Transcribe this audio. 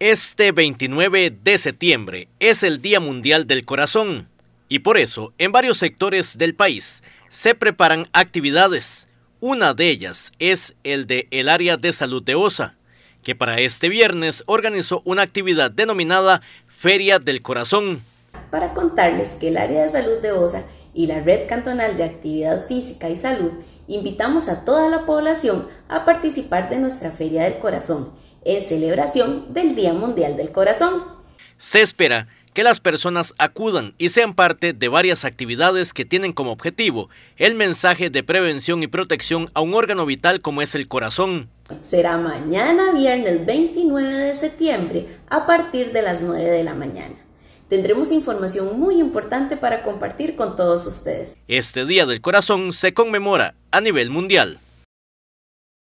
Este 29 de septiembre es el Día Mundial del Corazón y por eso en varios sectores del país se preparan actividades. Una de ellas es el de el área de salud de OSA, que para este viernes organizó una actividad denominada Feria del Corazón. Para contarles que el área de salud de OSA y la Red Cantonal de Actividad Física y Salud invitamos a toda la población a participar de nuestra Feria del Corazón en celebración del Día Mundial del Corazón. Se espera que las personas acudan y sean parte de varias actividades que tienen como objetivo el mensaje de prevención y protección a un órgano vital como es el corazón. Será mañana viernes 29 de septiembre a partir de las 9 de la mañana. Tendremos información muy importante para compartir con todos ustedes. Este Día del Corazón se conmemora a nivel mundial.